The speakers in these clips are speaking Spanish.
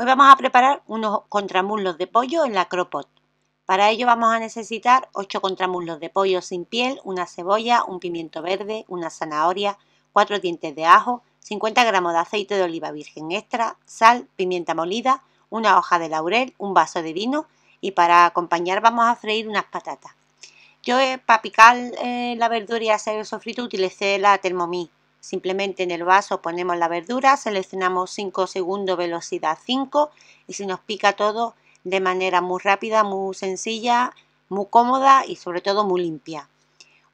Hoy vamos a preparar unos contramuslos de pollo en la cropot. Para ello vamos a necesitar 8 contramuslos de pollo sin piel, una cebolla, un pimiento verde, una zanahoria, 4 dientes de ajo, 50 gramos de aceite de oliva virgen extra, sal, pimienta molida, una hoja de laurel, un vaso de vino y para acompañar vamos a freír unas patatas. Yo para picar eh, la verdura y hacer el sofrito utilicé la Thermomix Simplemente en el vaso ponemos la verdura, seleccionamos 5 segundos, velocidad 5 y se nos pica todo de manera muy rápida, muy sencilla, muy cómoda y sobre todo muy limpia.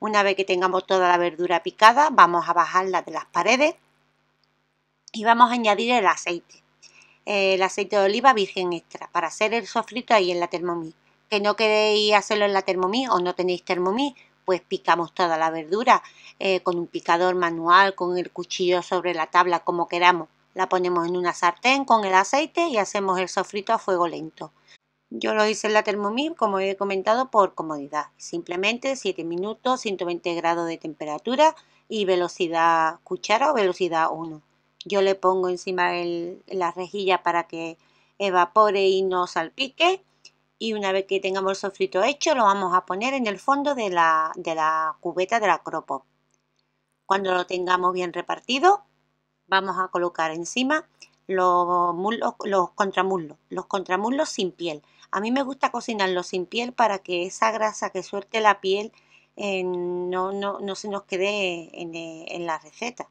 Una vez que tengamos toda la verdura picada, vamos a bajarla de las paredes y vamos a añadir el aceite. El aceite de oliva virgen extra para hacer el sofrito ahí en la Thermomix. Que no queréis hacerlo en la termomí o no tenéis termomí pues picamos toda la verdura eh, con un picador manual, con el cuchillo sobre la tabla, como queramos. La ponemos en una sartén con el aceite y hacemos el sofrito a fuego lento. Yo lo hice en la Thermomix, como he comentado, por comodidad. Simplemente 7 minutos, 120 grados de temperatura y velocidad cuchara o velocidad 1. Yo le pongo encima la rejilla para que evapore y no salpique y una vez que tengamos el sofrito hecho lo vamos a poner en el fondo de la, cubeta de la cropo. Cuando lo tengamos bien repartido vamos a colocar encima los, muslos, los contramuslos, los contramuslos sin piel. A mí me gusta cocinarlos sin piel para que esa grasa que suelte la piel eh, no, no, no, se nos quede en la receta.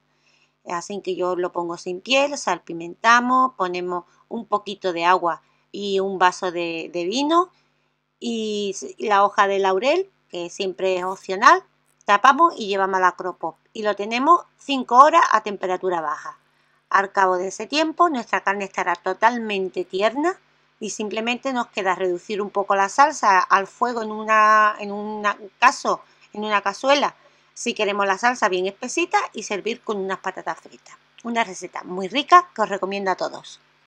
Así que yo lo pongo sin piel, salpimentamos, ponemos un poquito de agua y un vaso de, vino y la hoja de laurel, que siempre es opcional, tapamos y llevamos la acropop y lo tenemos 5 horas a temperatura baja. Al cabo de ese tiempo nuestra carne estará totalmente tierna y simplemente nos queda reducir un poco la salsa al fuego en una caso en una cazuela si queremos la salsa bien espesita y servir con unas patatas fritas. Una receta muy rica que os recomiendo a todos.